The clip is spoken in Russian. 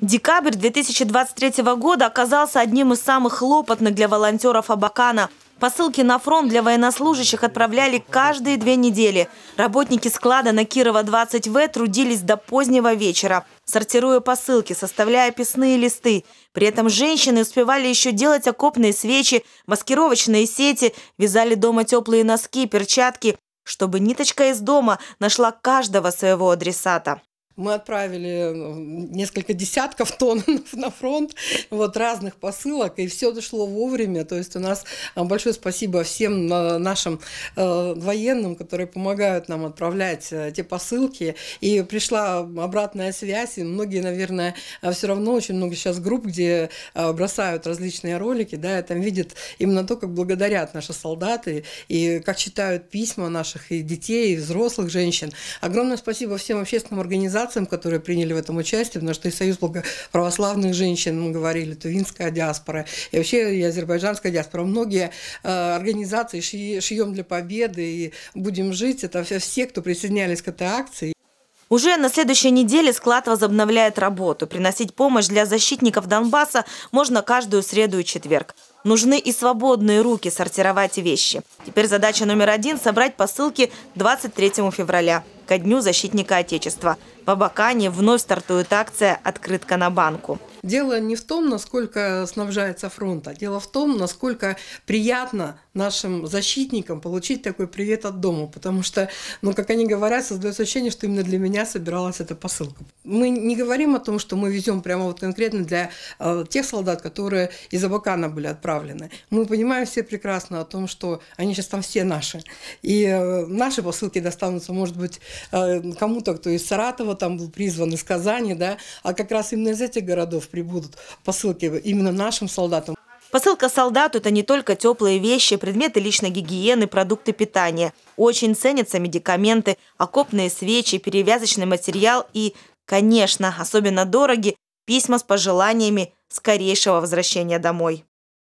Декабрь 2023 года оказался одним из самых хлопотных для волонтеров Абакана. Посылки на фронт для военнослужащих отправляли каждые две недели. Работники склада на Кирова-20В трудились до позднего вечера, сортируя посылки, составляя писные листы. При этом женщины успевали еще делать окопные свечи, маскировочные сети, вязали дома теплые носки, перчатки, чтобы ниточка из дома нашла каждого своего адресата. Мы отправили э, несколько десятков тонн на фронт вот, разных посылок, и все дошло вовремя. То есть у нас э, большое спасибо всем э, нашим военным, которые помогают нам отправлять те посылки. И пришла обратная связь, и многие, наверное, все равно очень много сейчас групп, где бросают различные ролики, да, и там видят именно то, как благодарят наши солдаты, и как читают письма наших и детей, и взрослых женщин. Огромное спасибо всем общественным организациям, организациям, которые приняли в этом участие, потому что и Союз православных женщин, мы говорили, тувинская диаспора, и вообще и азербайджанская диаспора. Многие э, организации «Шьем для победы» и «Будем жить» – это все, кто присоединялись к этой акции. Уже на следующей неделе склад возобновляет работу. Приносить помощь для защитников Донбасса можно каждую среду и четверг. Нужны и свободные руки сортировать вещи. Теперь задача номер один – собрать посылки 23 февраля ко Дню защитника Отечества. В Абакане вновь стартует акция «Открытка на банку». Дело не в том, насколько снабжается фронт, а дело в том, насколько приятно нашим защитникам получить такой привет от дома, потому что, ну, как они говорят, создается ощущение, что именно для меня собиралась эта посылка. Мы не говорим о том, что мы везем прямо вот конкретно для э, тех солдат, которые из Абакана были отправлены. Мы понимаем все прекрасно о том, что они сейчас там все наши. И э, наши посылки достанутся, может быть, Э, кому-то, кто из Саратова там был призван, из Казани, да, а как раз именно из этих городов прибудут посылки именно нашим солдатам. Посылка солдату – это не только теплые вещи, предметы личной гигиены, продукты питания. Очень ценятся медикаменты, окопные свечи, перевязочный материал и, конечно, особенно дороги – письма с пожеланиями скорейшего возвращения домой.